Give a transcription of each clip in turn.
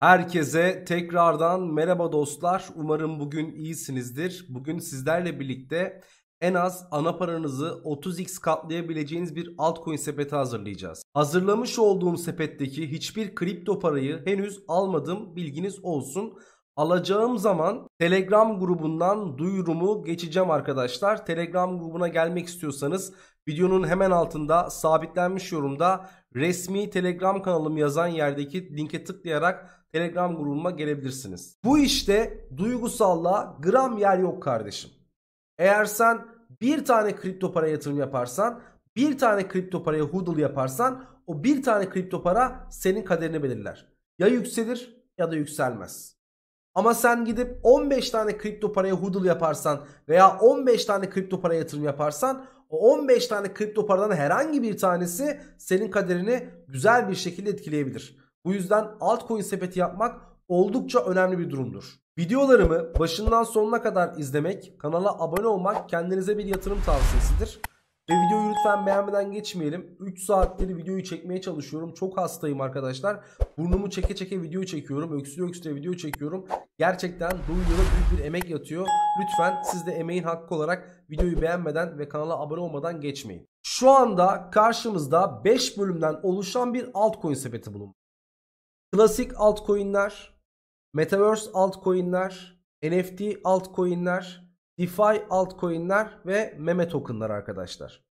Herkese tekrardan merhaba dostlar. Umarım bugün iyisinizdir. Bugün sizlerle birlikte en az ana paranızı 30x katlayabileceğiniz bir altcoin sepeti hazırlayacağız. Hazırlamış olduğum sepetteki hiçbir kripto parayı henüz almadım bilginiz olsun. Alacağım zaman Telegram grubundan duyurumu geçeceğim arkadaşlar. Telegram grubuna gelmek istiyorsanız videonun hemen altında sabitlenmiş yorumda resmi Telegram kanalım yazan yerdeki linke tıklayarak Telegram grubuma gelebilirsiniz. Bu işte duygusallığa gram yer yok kardeşim. Eğer sen bir tane kripto para yatırım yaparsan, bir tane kripto paraya hodl yaparsan o bir tane kripto para senin kaderini belirler. Ya yükselir ya da yükselmez. Ama sen gidip 15 tane kripto paraya hodl yaparsan veya 15 tane kripto paraya yatırım yaparsan o 15 tane kripto paradan herhangi bir tanesi senin kaderini güzel bir şekilde etkileyebilir. Bu yüzden altcoin sepeti yapmak oldukça önemli bir durumdur. Videolarımı başından sonuna kadar izlemek, kanala abone olmak kendinize bir yatırım tavsiyesidir. Ve videoyu lütfen beğenmeden geçmeyelim. 3 saatleri videoyu çekmeye çalışıyorum. Çok hastayım arkadaşlar. Burnumu çeke çeke video çekiyorum. Öksüre öksüre video çekiyorum. Gerçekten bu videoda büyük bir emek yatıyor. Lütfen siz de emeğin hakkı olarak videoyu beğenmeden ve kanala abone olmadan geçmeyin. Şu anda karşımızda 5 bölümden oluşan bir altcoin sepeti bulunmakta. Klasik altcoin'ler, Metaverse altcoin'ler, NFT altcoin'ler, DeFi altcoin'ler ve meme token'lar arkadaşlar.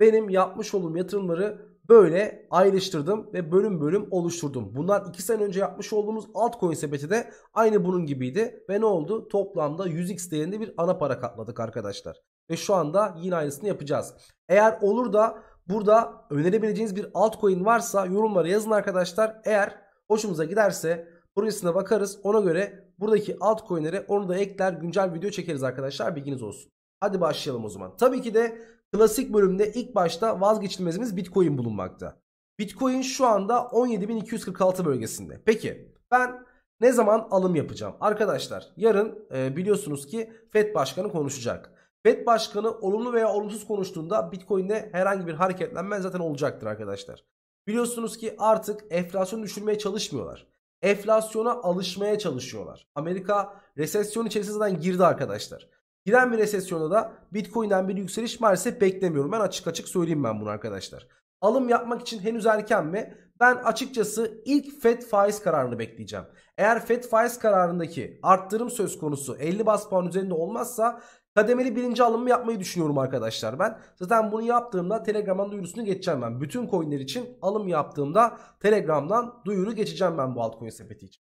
Benim yapmış olduğum yatırımları böyle ayrıştırdım ve bölüm bölüm oluşturdum. Bundan 2 sene önce yapmış olduğumuz altcoin sepeti de aynı bunun gibiydi. Ve ne oldu? Toplamda 100x değerinde bir ana para katladık arkadaşlar. Ve şu anda yine aynısını yapacağız. Eğer olur da burada önerebileceğiniz bir altcoin varsa yorumlara yazın arkadaşlar. Eğer hoşumuza giderse projesine bakarız. Ona göre buradaki altcoin'lere onu da ekler güncel video çekeriz arkadaşlar bilginiz olsun. Hadi başlayalım o zaman. Tabii ki de klasik bölümde ilk başta vazgeçilmezimiz Bitcoin bulunmakta. Bitcoin şu anda 17.246 bölgesinde. Peki ben ne zaman alım yapacağım? Arkadaşlar yarın e, biliyorsunuz ki FED Başkanı konuşacak. FED Başkanı olumlu veya olumsuz konuştuğunda Bitcoin'de herhangi bir hareketlenme zaten olacaktır arkadaşlar. Biliyorsunuz ki artık enflasyonu düşürmeye çalışmıyorlar. Enflasyona alışmaya çalışıyorlar. Amerika resesyon içerisinden girdi arkadaşlar. Giren bir resesyonda da Bitcoin'den bir yükseliş maalesef beklemiyorum. Ben açık açık söyleyeyim ben bunu arkadaşlar. Alım yapmak için henüz erken mi? Ben açıkçası ilk FED faiz kararını bekleyeceğim. Eğer FED faiz kararındaki arttırım söz konusu 50 bas puan üzerinde olmazsa kademeli birinci alımı yapmayı düşünüyorum arkadaşlar ben. Zaten bunu yaptığımda Telegram'dan duyurusunu geçeceğim ben. Bütün coinler için alım yaptığımda Telegram'dan duyuru geçeceğim ben bu altcoin sepeti için.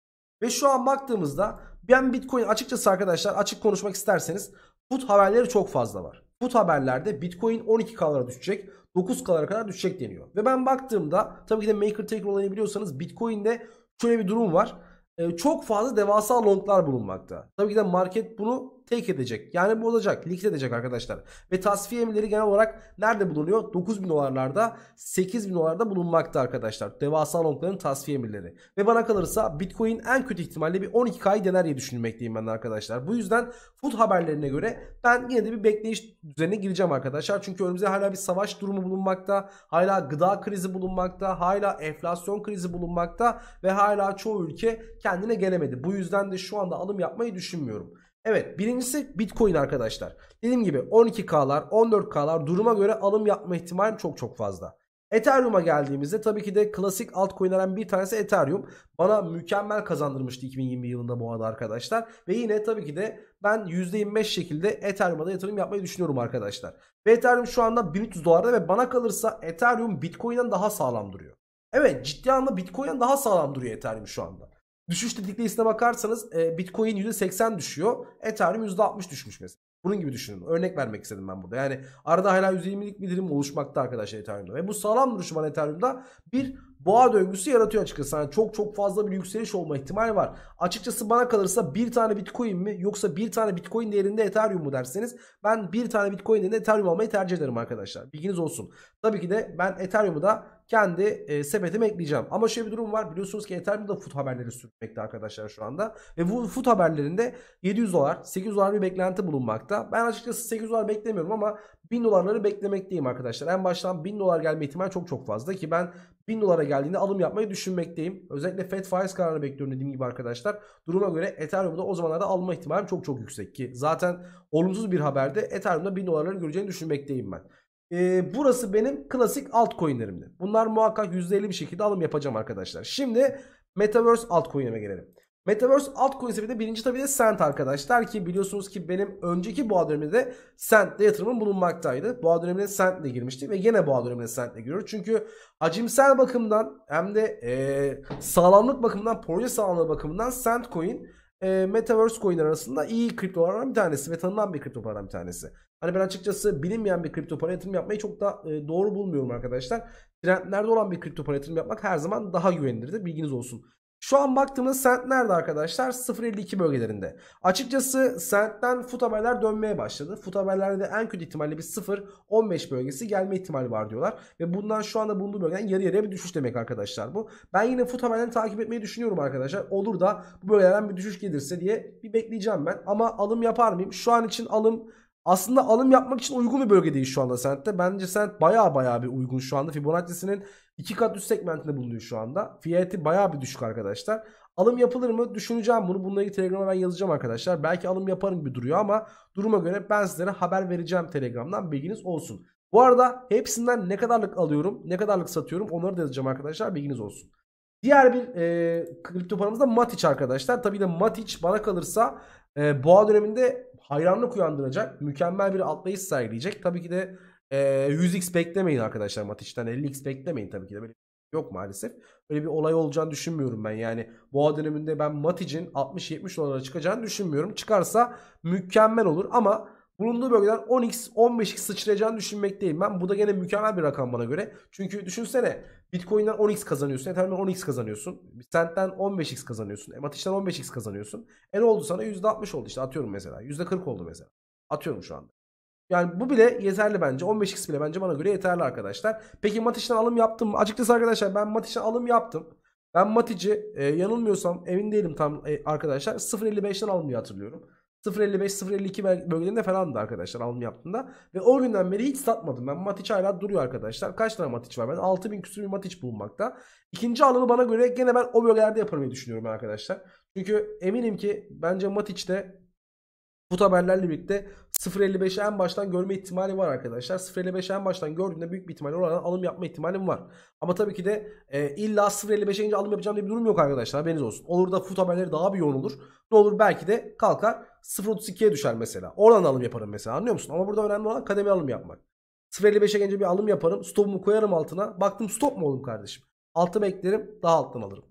Ve şu an baktığımızda ben Bitcoin açıkçası arkadaşlar açık konuşmak isterseniz put haberleri çok fazla var. Put haberlerde Bitcoin 12K'lara düşecek. 9K'lara kadar düşecek deniyor. Ve ben baktığımda tabii ki de maker taker olayını biliyorsanız Bitcoin'de şöyle bir durum var. Ee, çok fazla devasa longlar bulunmakta. Tabii ki de market bunu take edecek. Yani bu olacak. Liquid edecek arkadaşlar. Ve tasfiye emirleri genel olarak nerede bulunuyor? 9000 dolarlarda 8000 dolarda bulunmakta arkadaşlar. Devasa longların tasfiye emirleri. Ve bana kalırsa Bitcoin en kötü ihtimalle bir 12K'yı dener diye düşünmekteyim ben arkadaşlar. Bu yüzden food haberlerine göre ben yine de bir bekleyiş düzenine gireceğim arkadaşlar. Çünkü önümüzde hala bir savaş durumu bulunmakta. Hala gıda krizi bulunmakta. Hala enflasyon krizi bulunmakta. Ve hala çoğu ülke kendine gelemedi. Bu yüzden de şu anda alım yapmayı düşünmüyorum. Evet birincisi Bitcoin arkadaşlar. Dediğim gibi 12K'lar 14K'lar duruma göre alım yapma ihtimali çok çok fazla. Ethereum'a geldiğimizde tabii ki de klasik altcoin'lerden bir tanesi Ethereum. Bana mükemmel kazandırmıştı 2020 yılında bu arada arkadaşlar. Ve yine tabii ki de ben %25 şekilde Ethereum'a da yatırım yapmayı düşünüyorum arkadaşlar. Ve Ethereum şu anda 1300 dolarda ve bana kalırsa Ethereum Bitcoin'den daha sağlam duruyor. Evet ciddi anlamda Bitcoin'den daha sağlam duruyor Ethereum şu anda. Düşüş tetikleyicisine bakarsanız e, Bitcoin %80 düşüyor. Ethereum %60 düşmüş mesela. Bunun gibi düşünün. Örnek vermek istedim ben burada. Yani arada hala %20'lik bir dilim oluşmakta arkadaşlar Ethereum'da. Ve bu sağlam duruşu var Ethereum'da bir boğa döngüsü yaratıyor açıkçası. Yani çok çok fazla bir yükseliş olma ihtimali var. Açıkçası bana kalırsa bir tane Bitcoin mi yoksa bir tane Bitcoin değerinde Ethereum mu derseniz ben bir tane Bitcoin değerinde Ethereum almayı tercih ederim arkadaşlar. Bilginiz olsun. Tabii ki de ben Ethereum'u da kendi e, sepetime ekleyeceğim. Ama şöyle bir durum var. Biliyorsunuz ki Ethereum'da food haberleri sürmekte arkadaşlar şu anda. Ve bu food haberlerinde 700 dolar, 800 dolar bir beklenti bulunmakta. Ben açıkçası 800 dolar beklemiyorum ama 1000 dolarları beklemekteyim arkadaşlar. En baştan 1000 dolar gelme ihtimali çok çok fazla ki ben 1000 dolara geldiğinde alım yapmayı düşünmekteyim. Özellikle Fed faiz kararını bekliyorum dediğim gibi arkadaşlar. Duruma göre Ethereum'da o zamanlarda alma ihtimalim çok çok yüksek ki zaten olumsuz bir haberde Ethereum'da 1000 dolarları göreceğini düşünmekteyim ben. E, burası benim klasik altcoin'lerimdi. Bunlar muhakkak %50 bir şekilde alım yapacağım arkadaşlar. Şimdi Metaverse altcoin'ime gelelim. Metaverse altcoin de birinci tabii de Sent arkadaşlar ki biliyorsunuz ki benim önceki boğa döneminde de yatırımım bulunmaktaydı. Boğa dönemine Sent'le girmiştik ve yine boğa dönemine Sent'le giriyor. Çünkü hacimsel bakımdan hem de e, sağlamlık bakımından, proje sağlamlığı bakımından Sent coin e, Metaverse coinler arasında iyi kriptolardan bir tanesi ve tanınan bir kripto paradan bir tanesi. Hani ben açıkçası bilinmeyen bir kripto para yatırım yapmayı çok da e, doğru bulmuyorum arkadaşlar. Trendlerde olan bir kripto para yatırım yapmak her zaman daha güvenilirdir. Bilginiz olsun. Şu an baktığımız sent nerede arkadaşlar? 0.52 bölgelerinde. Açıkçası sentten fut haberler dönmeye başladı. Fut haberlerde en kötü ihtimalle bir 0.15 bölgesi gelme ihtimali var diyorlar. Ve bundan şu anda bulunduğu bölgeden yarı yarıya bir düşüş demek arkadaşlar bu. Ben yine fut haberlerini takip etmeyi düşünüyorum arkadaşlar. Olur da bu bölgelerden bir düşüş gelirse diye bir bekleyeceğim ben. Ama alım yapar mıyım? Şu an için alım aslında alım yapmak için uygun bir bölgedeyiz şu anda Sent'te. Bence Sent baya baya bir uygun şu anda. Fibonacci'sinin iki kat üst segmentinde bulunuyor şu anda. Fiyatı baya bir düşük arkadaşlar. Alım yapılır mı? Düşüneceğim bunu. Bununla ilgili Telegram'a ben yazacağım arkadaşlar. Belki alım yaparım gibi duruyor ama duruma göre ben sizlere haber vereceğim Telegram'dan. Bilginiz olsun. Bu arada hepsinden ne kadarlık alıyorum, ne kadarlık satıyorum onları da yazacağım arkadaşlar. Bilginiz olsun. Diğer bir e, kripto paramız da Matic arkadaşlar. Tabii de Matic bana kalırsa e, boğa döneminde hayranlık uyandıracak. Mükemmel bir atlayış sergileyecek. Tabii ki de e, 100x beklemeyin arkadaşlar Matic'ten. 50x beklemeyin tabii ki de. Böyle şey yok maalesef. Böyle bir olay olacağını düşünmüyorum ben. Yani boğa döneminde ben Matic'in 60-70 dolara çıkacağını düşünmüyorum. Çıkarsa mükemmel olur ama bulunduğu bölgeden 10x 15x sıçrayacağını düşünmekteyim ben. Bu da gene mükemmel bir rakam bana göre. Çünkü düşünsene Bitcoin'den 10x kazanıyorsun. Ethereum'den 10x kazanıyorsun. Sentten 15x kazanıyorsun. E, Matiş'ten 15x kazanıyorsun. E ne oldu sana? %60 oldu işte atıyorum mesela. %40 oldu mesela. Atıyorum şu anda. Yani bu bile yeterli bence. 15x bile bence bana göre yeterli arkadaşlar. Peki Matiş'ten alım yaptım mı? Açıkçası arkadaşlar ben Matiş'ten alım yaptım. Ben Matici e, yanılmıyorsam emin değilim tam e, arkadaşlar 0.55'ten alım diye hatırlıyorum. 0.55-0.52 bölgelerinde falandı arkadaşlar alım yaptığında. Ve o günden beri hiç satmadım ben. Matiç hala duruyor arkadaşlar. Kaç tane Matiç var ben? 6000 küsür bir Matiç bulunmakta. İkinci alımı bana göre gene ben o bölgelerde yaparım düşünüyorum arkadaşlar. Çünkü eminim ki bence de bu haberlerle birlikte 0.55'i en baştan görme ihtimali var arkadaşlar. 0.55'i en baştan gördüğümde büyük bir ihtimalle oradan alım yapma ihtimalim var. Ama tabii ki de e, illa 0.55'e ince alım yapacağım diye bir durum yok arkadaşlar. Haberiniz olsun. Olur da fut haberleri daha bir yoğun olur. Ne olur belki de kalkar 0.32'ye düşer mesela. Oradan alım yaparım mesela anlıyor musun? Ama burada önemli olan kademe alım yapmak. 0.55'e gelince bir alım yaparım. Stopumu koyarım altına. Baktım stop mu oğlum kardeşim? Altı beklerim daha alttan alırım.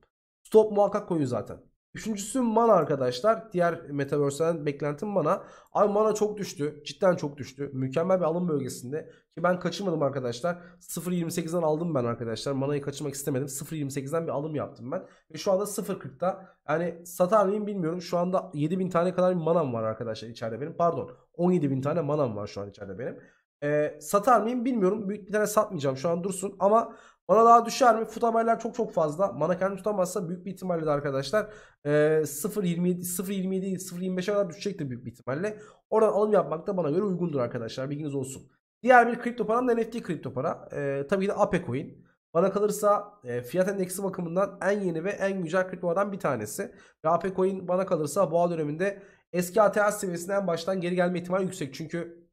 Stop muhakkak koyun zaten. Üçüncüsü mana arkadaşlar. Diğer Metaverse'den beklentim mana. Ay mana çok düştü. Cidden çok düştü. Mükemmel bir alım bölgesinde. Ki ben kaçırmadım arkadaşlar. 0.28'den aldım ben arkadaşlar. Manayı kaçırmak istemedim. 0.28'den bir alım yaptım ben. Ve şu anda 0.40'da. Yani satar mıyım bilmiyorum. Şu anda 7.000 tane kadar bir manam var arkadaşlar içeride benim. Pardon 17.000 tane manam var şu an içeride benim. Ee, satar mıyım bilmiyorum. Büyük bir tane satmayacağım şu an dursun. Ama bana daha düşer mi? Foot çok çok fazla. Bana kendi tutamazsa büyük bir ihtimalle de arkadaşlar e, 0.27 değil 0.25'e kadar düşecektir büyük bir ihtimalle. Oradan alım yapmak da bana göre uygundur arkadaşlar. Bilginiz olsun. Diğer bir kripto param da NFT kripto para. E, tabii ki de Ape Coin. Bana kalırsa e, fiyat endeksi bakımından en yeni ve en güncel kriptolardan bir tanesi. Ve AP Coin bana kalırsa boğa döneminde eski ATH seviyesinden baştan geri gelme ihtimali yüksek. Çünkü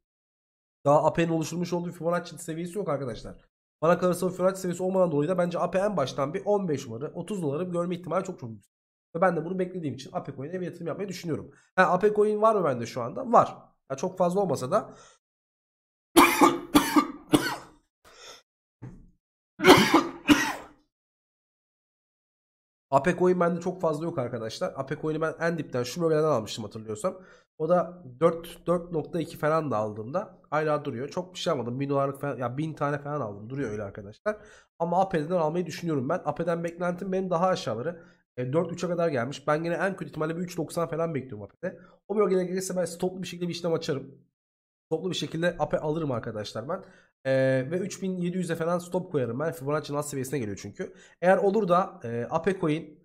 daha Ape'nin oluşturmuş olduğu Fibonacci seviyesi yok arkadaşlar. Bana kalırsa fiyat seviyesi olmadan dolayı da bence AP en baştan bir 15 doları 30 doları görme ihtimali çok çok yüksek. Ve ben de bunu beklediğim için AP Coin'e bir yatırım yapmayı düşünüyorum. Ha, AP Coin var mı bende şu anda? Var. Ya çok fazla olmasa da APEC coin bende çok fazla yok arkadaşlar. APEC coin'i ben en dipten şu bölgeden almıştım hatırlıyorsam. O da 4 4.2 falan da aldığımda hala duruyor. Çok bir şey almadım. 1000 dolarlık falan ya 1000 tane falan aldım. Duruyor öyle arkadaşlar. Ama APE'den almayı düşünüyorum ben. APE'den beklentim benim daha aşağıları. 4-3'e kadar gelmiş. Ben yine en kötü ihtimalle bir 3.90 falan bekliyorum APE'de. O bölgeye gelirse ben stoplu bir şekilde bir işlem açarım. Toplu bir şekilde APE alırım arkadaşlar ben. Ee, ve 3700'e falan stop koyarım ben. Fibonacci alt seviyesine geliyor çünkü. Eğer olur da e, Ape Coin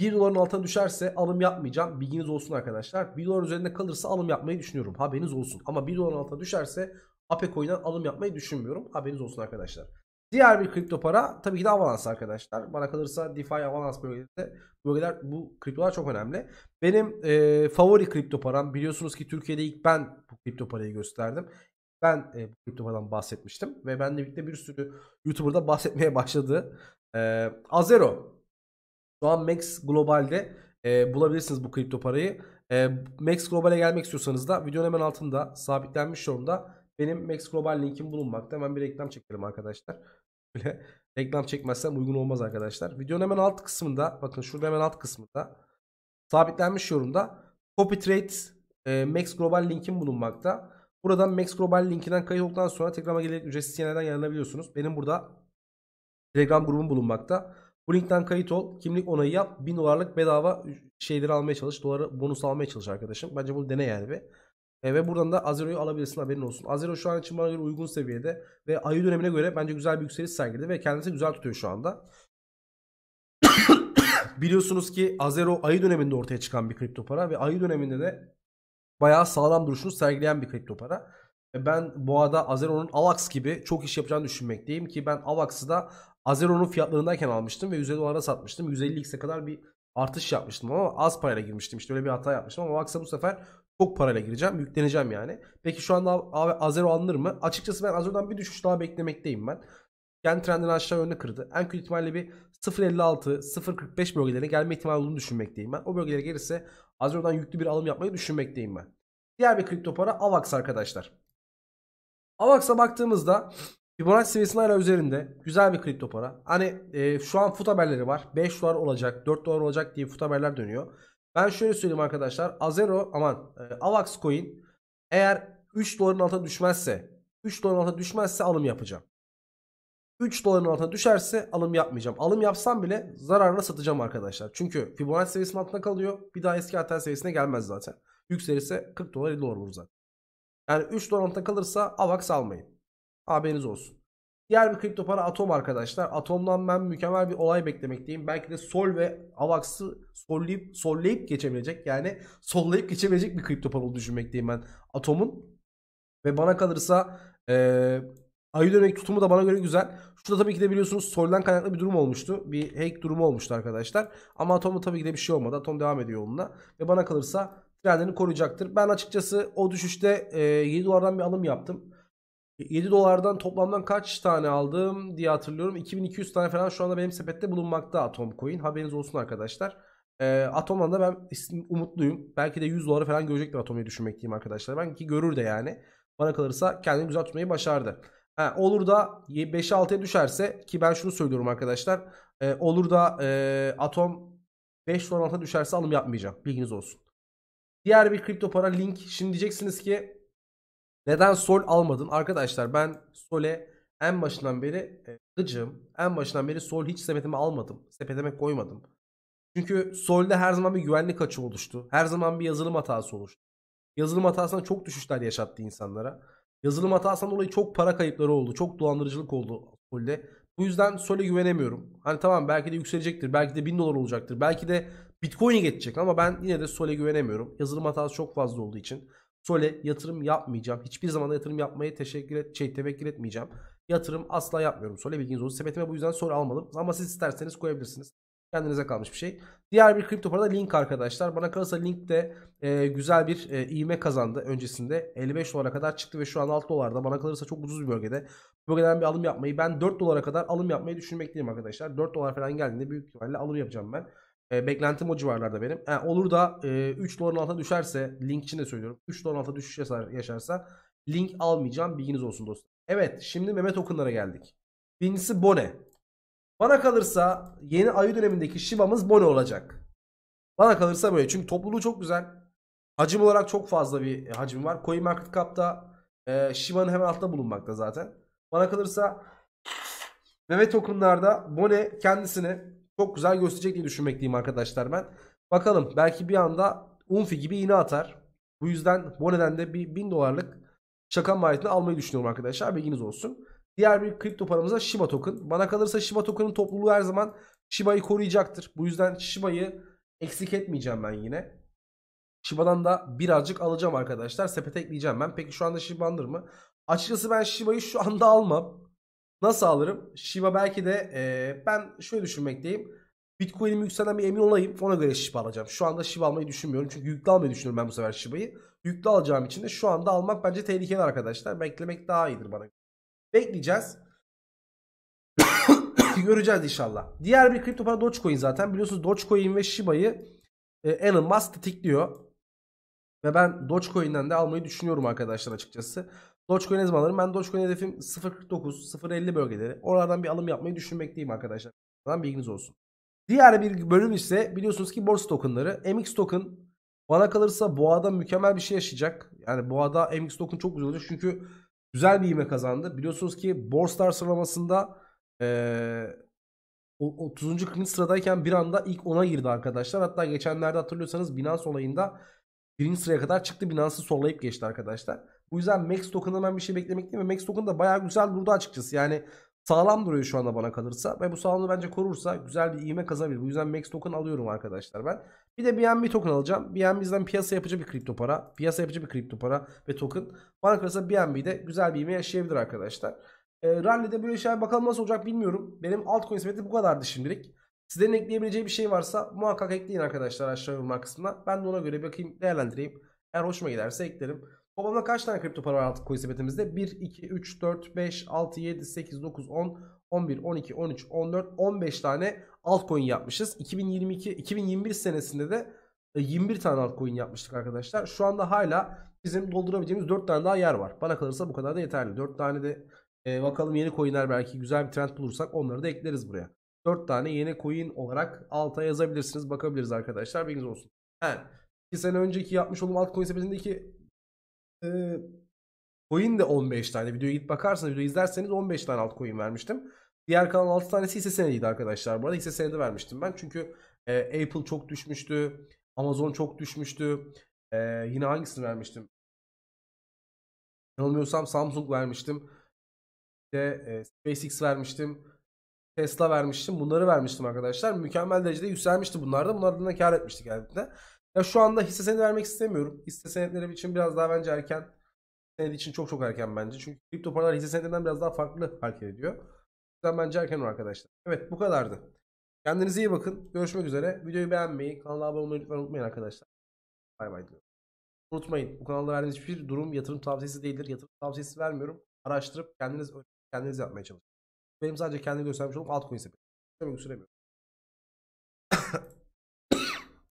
1 doların altına düşerse alım yapmayacağım. Bilginiz olsun arkadaşlar. 1 dolar üzerinde kalırsa alım yapmayı düşünüyorum. Haberiniz olsun. Ama 1 doların altına düşerse Ape Coin'den alım yapmayı düşünmüyorum. Haberiniz olsun arkadaşlar. Diğer bir kripto para tabii ki de Avalanche arkadaşlar. Bana kalırsa DeFi Avalanche bölgelerinde bölgeler bu kriptolar çok önemli. Benim e, favori kripto param biliyorsunuz ki Türkiye'de ilk ben bu kripto parayı gösterdim ben e, paradan bahsetmiştim ve benle birlikte bir sürü YouTuber'da bahsetmeye başladı. E, Azero. Şu an Max Global'de e, bulabilirsiniz bu kripto parayı. E, Max Global'e gelmek istiyorsanız da videonun hemen altında sabitlenmiş yorumda benim Max Global linkim bulunmakta. Hemen bir reklam çekelim arkadaşlar. Böyle reklam çekmezsem uygun olmaz arkadaşlar. Videonun hemen alt kısmında bakın şurada hemen alt kısmında sabitlenmiş yorumda copy trade e, Max Global linkim bulunmakta. Buradan Max Global linkinden kayıt olduktan sonra Telegram'a gelerek ücretsiz yeniden yararlanabiliyorsunuz. Benim burada Telegram grubum bulunmakta. Bu linkten kayıt ol, kimlik onayı yap, 1000 dolarlık bedava şeyleri almaya çalış, doları bonus almaya çalış arkadaşım. Bence bunu dene yani bir. E, ve buradan da Azero'yu alabilirsin haberin olsun. Azero şu an için bana göre uygun seviyede ve ayı dönemine göre bence güzel bir yükseliş sergiledi ve kendisi güzel tutuyor şu anda. Biliyorsunuz ki Azero ayı döneminde ortaya çıkan bir kripto para ve ayı döneminde de bayağı sağlam duruşunu sergileyen bir kripto para. E, ben bu arada Azero'nun Avax gibi çok iş yapacağını düşünmekteyim ki ben Avax'ı da Azero'nun fiyatlarındayken almıştım ve 100 dolara satmıştım. 150x'e kadar bir artış yapmıştım ama az parayla girmiştim. İşte öyle bir hata yapmıştım ama Avax'a bu sefer çok parayla gireceğim. Yükleneceğim yani. Peki şu anda Azero alınır mı? Açıkçası ben Azero'dan bir düşüş daha beklemekteyim ben. Kendi trendin aşağı yönde kırdı. En kötü ihtimalle bir 0.56, 0.45 bölgelerine gelme ihtimali olduğunu düşünmekteyim ben. O bölgelere gelirse Azer'dan yüklü bir alım yapmayı düşünmekteyim ben. Diğer bir kripto para AVAX arkadaşlar. AVAX'a baktığımızda Fibonacci seviyesinin hala üzerinde. Güzel bir kripto para. Hani e, şu an fut haberleri var. 5 dolar olacak, 4 dolar olacak diye fut haberler dönüyor. Ben şöyle söyleyeyim arkadaşlar. Azero aman e, AVAX coin eğer 3 doların altına düşmezse 3 doların altına düşmezse alım yapacağım. 3 doların altına düşerse alım yapmayacağım. Alım yapsam bile zararına satacağım arkadaşlar. Çünkü Fibonacci seviyesinin altında kalıyor. Bir daha eski hatta seviyesine gelmez zaten. Yükselirse 40 dolar 50 dolar olur zaten. Yani 3 dolar altında kalırsa AVAX almayın. Haberiniz olsun. Diğer bir kripto para Atom arkadaşlar. Atom'dan ben mükemmel bir olay beklemekteyim. Belki de Sol ve Avax'ı solleyip, solleyip geçebilecek yani sollayıp geçebilecek bir kripto para olduğunu düşünmekteyim ben Atom'un. Ve bana kalırsa ee, Ayı dönek tutumu da bana göre güzel. Şurada tabii ki de biliyorsunuz soldan kaynaklı bir durum olmuştu. Bir hack durumu olmuştu arkadaşlar. Ama Atom'da tabii ki de bir şey olmadı. Atom devam ediyor onunla. Ve bana kalırsa trendini koruyacaktır. Ben açıkçası o düşüşte 7 e, dolardan bir alım yaptım. 7 dolardan toplamdan kaç tane aldım diye hatırlıyorum. 2200 tane falan şu anda benim sepette bulunmakta Atom Coin. Haberiniz olsun arkadaşlar. E, Atom'dan da ben umutluyum. Belki de 100 doları falan görecektir Atom'u düşünmekteyim arkadaşlar. Ben ki görür de yani. Bana kalırsa kendini güzel tutmayı başardı. Ha, olur da 5-6'ya düşerse ki ben şunu söylüyorum arkadaşlar. E, olur da e, atom 5 son altına düşerse alım yapmayacağım. Bilginiz olsun. Diğer bir kripto para link. Şimdi diyeceksiniz ki neden sol almadın? Arkadaşlar ben sole en başından beri e, gıcım. En başından beri sol hiç sepetime almadım. Sepetime koymadım. Çünkü solde her zaman bir güvenlik açığı oluştu. Her zaman bir yazılım hatası oluştu. Yazılım hatasından çok düşüşler yaşattı insanlara. Yazılım hatasından dolayı çok para kayıpları oldu. Çok dolandırıcılık oldu Sol'de. Bu yüzden Sol'e güvenemiyorum. Hani tamam belki de yükselecektir. Belki de 1000 dolar olacaktır. Belki de Bitcoin'e geçecek ama ben yine de Sol'e güvenemiyorum. Yazılım hatası çok fazla olduğu için. Sol'e yatırım yapmayacağım. Hiçbir zaman da yatırım yapmaya teşekkür et, şey, tevekkül etmeyeceğim. Yatırım asla yapmıyorum. Sol'e bilginiz olsun. Sepetime bu yüzden Sol almadım. Ama siz isterseniz koyabilirsiniz. Kendinize kalmış bir şey. Diğer bir kripto para da Link arkadaşlar. Bana kalırsa Link de e, güzel bir e, iğme kazandı öncesinde. 55 dolara kadar çıktı ve şu an 6 dolarda. Bana kalırsa çok ucuz bir bölgede. Bu bölgeden bir alım yapmayı ben 4 dolara kadar alım yapmayı düşünmekteyim arkadaşlar. 4 dolar falan geldiğinde büyük ihtimalle alım yapacağım ben. E, beklentim o civarlarda benim. E, olur da e, 3 doların altına düşerse Link için de söylüyorum. 3 doların altına düşüş yaşarsa Link almayacağım. Bilginiz olsun dostum. Evet şimdi Mehmet tokenlara geldik. Birincisi Bone. Bana kalırsa yeni ayı dönemindeki Shiva'mız Bono olacak. Bana kalırsa böyle. Çünkü topluluğu çok güzel. Hacim olarak çok fazla bir e, hacim var. Coin Market Cap'ta e, Shiva'nın hemen altında bulunmakta zaten. Bana kalırsa meme tokenlarda Bone kendisini çok güzel gösterecek diye düşünmekteyim arkadaşlar ben. Bakalım belki bir anda Unfi gibi iğne atar. Bu yüzden Bone'den de bir 1000 dolarlık şaka maliyetini almayı düşünüyorum arkadaşlar. Bilginiz olsun. Diğer bir kripto paramız da Shiba Token. Bana kalırsa Shiba Token'ın topluluğu her zaman Shiba'yı koruyacaktır. Bu yüzden Shiba'yı eksik etmeyeceğim ben yine. Shiba'dan da birazcık alacağım arkadaşlar. Sepete ekleyeceğim ben. Peki şu anda Shiba'ndır mı? Açıkçası ben Shiba'yı şu anda almam. Nasıl alırım? Shiba belki de e, ben şöyle düşünmekteyim. Bitcoin'im yükselen bir emin olayım. Ona göre Shiba alacağım. Şu anda Shiba almayı düşünmüyorum. Çünkü yüklü almayı düşünüyorum ben bu sefer Shiba'yı. Yüklü alacağım için de şu anda almak bence tehlikeli arkadaşlar. Beklemek daha iyidir bana Bekleyeceğiz. Göreceğiz inşallah. Diğer bir kripto para Dogecoin zaten. Biliyorsunuz Dogecoin ve Shiba'yı e, Elon Musk tetikliyor. Ve ben Dogecoin'den de almayı düşünüyorum arkadaşlar açıkçası. Dogecoin ne zaman alırım? Ben Dogecoin hedefim 0.49, 0.50 bölgeleri. Oralardan bir alım yapmayı düşünmekteyim arkadaşlar. Buradan bilginiz olsun. Diğer bir bölüm ise biliyorsunuz ki borsa tokenları. MX token bana kalırsa boğada mükemmel bir şey yaşayacak. Yani boğada MX token çok güzel olacak. Çünkü güzel bir ivme kazandı. Biliyorsunuz ki Borstar sıralamasında ee, 30. 40. sıradayken bir anda ilk 10'a girdi arkadaşlar. Hatta geçenlerde hatırlıyorsanız Binance olayında 1. sıraya kadar çıktı. Binance'ı sollayıp geçti arkadaşlar. Bu yüzden Max Token'dan ben bir şey beklemek değil ve Max Token da bayağı güzel durdu açıkçası. Yani Sağlam duruyor şu anda bana kalırsa. Ve bu sağlamlığı bence korursa güzel bir iğme kazanabilir. Bu yüzden Max Token alıyorum arkadaşlar ben. Bir de BNB token alacağım. BNB'den piyasa yapıcı bir kripto para. Piyasa yapıcı bir kripto para ve token. Bana kalırsa BNB'de güzel bir iğme yaşayabilir arkadaşlar. E, Rally'de böyle şeyler bakalım nasıl olacak bilmiyorum. Benim altcoin sepeti bu kadardı şimdilik. Sizlerin ekleyebileceği bir şey varsa muhakkak ekleyin arkadaşlar aşağı yorumlar kısmına. Ben de ona göre bakayım değerlendireyim. Eğer hoşuma giderse eklerim. Toplamda kaç tane kripto para var artık coin sepetimizde? 1, 2, 3, 4, 5, 6, 7, 8, 9, 10, 11, 12, 13, 14, 15 tane altcoin yapmışız. 2022, 2021 senesinde de 21 e, tane altcoin yapmıştık arkadaşlar. Şu anda hala bizim doldurabileceğimiz 4 tane daha yer var. Bana kalırsa bu kadar da yeterli. 4 tane de e, bakalım yeni coinler belki güzel bir trend bulursak onları da ekleriz buraya. 4 tane yeni coin olarak alta yazabilirsiniz. Bakabiliriz arkadaşlar. Bilginiz olsun. He. 2 sene önceki yapmış olduğum altcoin sepetindeki e, coin de 15 tane. Videoya git bakarsanız, video izlerseniz 15 tane alt coin vermiştim. Diğer kalan 6 tanesi ise senediydi arkadaşlar. Bu arada hisse senedi vermiştim ben. Çünkü e, Apple çok düşmüştü. Amazon çok düşmüştü. E, yine hangisini vermiştim? Yanılmıyorsam Samsung vermiştim. İşte, e, SpaceX vermiştim. Tesla vermiştim. Bunları vermiştim arkadaşlar. Mükemmel derecede yükselmişti bunlarda, Bunlardan da kar etmiştik elbette. Ya şu anda hisse senedi vermek istemiyorum. Hisse senetleri için biraz daha bence erken. Senedi için çok çok erken bence. Çünkü kripto paralar hisse senedinden biraz daha farklı hareket ediyor. O Yüzden bence erken olur arkadaşlar. Evet bu kadardı. Kendinize iyi bakın. Görüşmek üzere. Videoyu beğenmeyi, kanala abone olmayı lütfen unutmayın arkadaşlar. Bay bay diyorum. Unutmayın bu kanalda verdiğiniz hiçbir durum yatırım tavsiyesi değildir. Yatırım tavsiyesi vermiyorum. Araştırıp kendiniz kendiniz yapmaya çalışın. Benim sadece kendimi göstermiş olup altcoin sepeti. Demek süremiyorum.